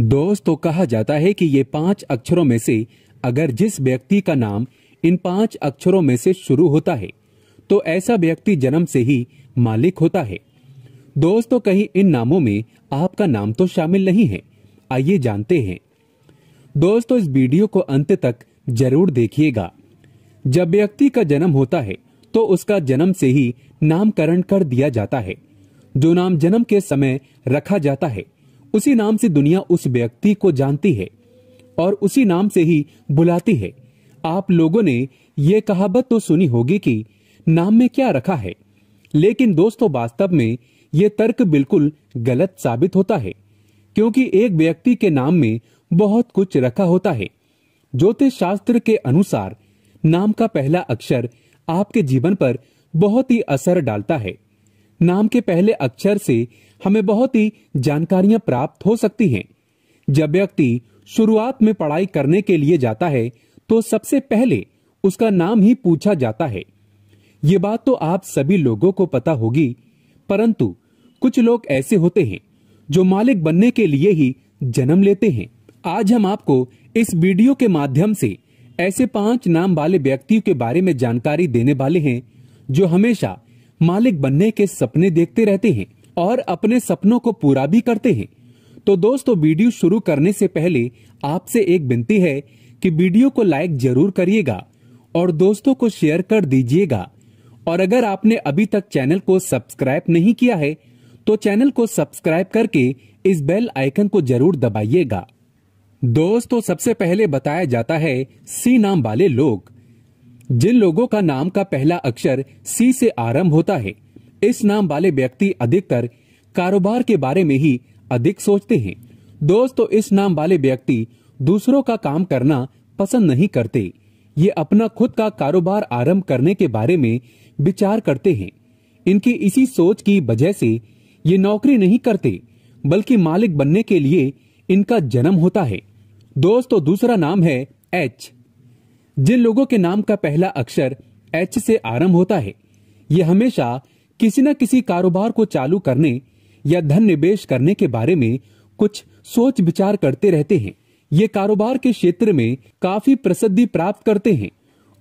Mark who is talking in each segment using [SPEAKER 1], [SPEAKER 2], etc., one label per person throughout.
[SPEAKER 1] दोस्त तो कहा जाता है कि ये पांच अक्षरों में से अगर जिस व्यक्ति का नाम इन पांच अक्षरों में से शुरू होता है तो ऐसा व्यक्ति जन्म से ही मालिक होता है दोस्तों कहीं इन नामों में आपका नाम तो शामिल नहीं है आइए जानते हैं दोस्तों इस वीडियो को अंत तक जरूर देखिएगा जब व्यक्ति का जन्म होता है तो उसका जन्म से ही नामकरण कर दिया जाता है जो नाम जन्म के समय रखा जाता है उसी नाम से दुनिया उस व्यक्ति को जानती है और उसी नाम से ही बुलाती है आप लोगों ने ये कहावत तो सुनी होगी कि नाम में क्या रखा है लेकिन दोस्तों वास्तव में ये तर्क बिल्कुल गलत साबित होता है क्योंकि एक व्यक्ति के नाम में बहुत कुछ रखा होता है ज्योतिष शास्त्र के अनुसार नाम का पहला अक्षर आपके जीवन पर बहुत ही असर डालता है नाम के पहले अक्षर से हमें बहुत ही जानकारियां प्राप्त हो सकती हैं। जब व्यक्ति शुरुआत में पढ़ाई करने के लिए जाता है तो सबसे पहले उसका नाम ही पूछा जाता है ये बात तो आप सभी लोगों को पता होगी परंतु कुछ लोग ऐसे होते हैं जो मालिक बनने के लिए ही जन्म लेते हैं आज हम आपको इस वीडियो के माध्यम से ऐसे पांच नाम वाले व्यक्तियों के बारे में जानकारी देने वाले हैं जो हमेशा मालिक बनने के सपने देखते रहते हैं और अपने सपनों को पूरा भी करते हैं तो दोस्तों वीडियो शुरू करने से पहले आपसे एक विनती है कि वीडियो को लाइक जरूर करिएगा और दोस्तों को शेयर कर दीजिएगा और अगर आपने अभी तक चैनल को सब्सक्राइब नहीं किया है तो चैनल को सब्सक्राइब करके इस बेल आइकन को जरूर दबाइएगा दोस्तों सबसे पहले बताया जाता है सी नाम वाले लोग जिन लोगों का नाम का पहला अक्षर सी से आरंभ होता है इस नाम वाले व्यक्ति अधिकतर कारोबार के बारे में ही अधिक सोचते हैं दोस्तों तो इस नाम वाले व्यक्ति दूसरों का काम करना पसंद नहीं करते ये अपना खुद का कारोबार आरंभ करने के बारे में विचार करते हैं इनकी इसी सोच की वजह से ये नौकरी नहीं करते बल्कि मालिक बनने के लिए इनका जन्म होता है दोस्तों तो दूसरा नाम है एच जिन लोगों के नाम का पहला अक्षर एच से आरंभ होता है ये हमेशा किसी न किसी कारोबार को चालू करने या धन निवेश करने के बारे में कुछ सोच विचार करते रहते हैं ये कारोबार के क्षेत्र में काफी प्रसिद्धि प्राप्त करते हैं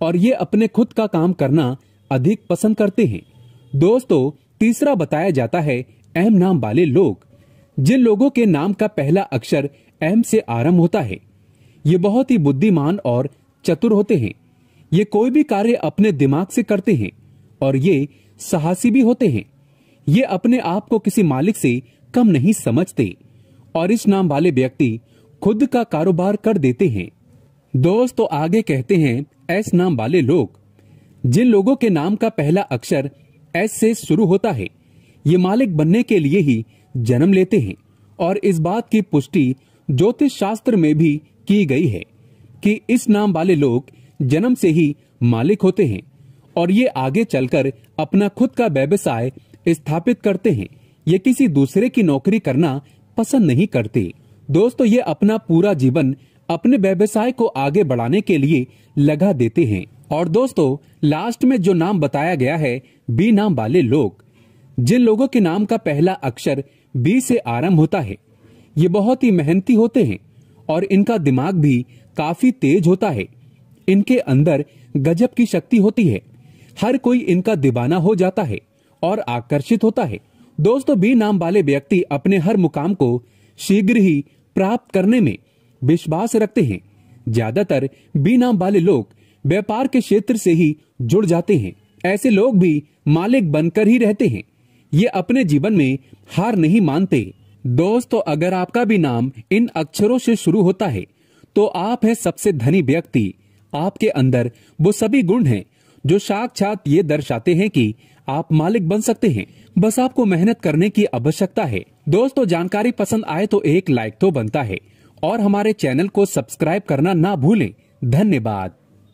[SPEAKER 1] और ये अपने खुद का काम करना अधिक पसंद करते हैं दोस्तों तीसरा बताया जाता है एम नाम वाले लोग जिन लोगों के नाम का पहला अक्षर एम से आरंभ होता है ये बहुत ही बुद्धिमान और चतुर होते हैं ये कोई भी कार्य अपने दिमाग से करते हैं और ये साहसी भी होते हैं ये अपने आप को किसी मालिक से कम नहीं समझते और इस नाम वाले व्यक्ति खुद का कारोबार कर देते हैं दोस्त तो आगे कहते हैं एस नाम वाले लोग जिन लोगों के नाम का पहला अक्षर एस से शुरू होता है ये मालिक बनने के लिए ही जन्म लेते हैं और इस बात की पुष्टि ज्योतिष शास्त्र में भी की गई है कि इस नाम वाले लोग जन्म से ही मालिक होते हैं और ये आगे चलकर अपना खुद का व्यवसाय स्थापित करते हैं ये किसी दूसरे की नौकरी करना पसंद नहीं करते दोस्तों ये अपना पूरा जीवन अपने व्यवसाय को आगे बढ़ाने के लिए लगा देते हैं और दोस्तों लास्ट में जो नाम बताया गया है बी नाम वाले लोग जिन लोगों के नाम का पहला अक्षर बी से आरंभ होता है ये बहुत ही मेहनती होते हैं और इनका दिमाग भी काफी तेज होता है इनके अंदर गजब की शक्ति होती है हर कोई इनका दीवाना हो जाता है और आकर्षित होता है दोस्तों बी नाम वाले व्यक्ति अपने हर मुकाम को शीघ्र ही प्राप्त करने में विश्वास रखते हैं ज्यादातर बी नाम वाले लोग व्यापार के क्षेत्र से ही जुड़ जाते हैं ऐसे लोग भी मालिक बनकर ही रहते हैं ये अपने जीवन में हार नहीं मानते दोस्तों अगर आपका भी नाम इन अक्षरों से शुरू होता है तो आप हैं सबसे धनी व्यक्ति आपके अंदर वो सभी गुण हैं जो साक्षात ये दर्शाते हैं कि आप मालिक बन सकते हैं बस आपको मेहनत करने की आवश्यकता है दोस्तों जानकारी पसंद आए तो एक लाइक तो बनता है और हमारे चैनल को सब्सक्राइब करना ना भूलें धन्यवाद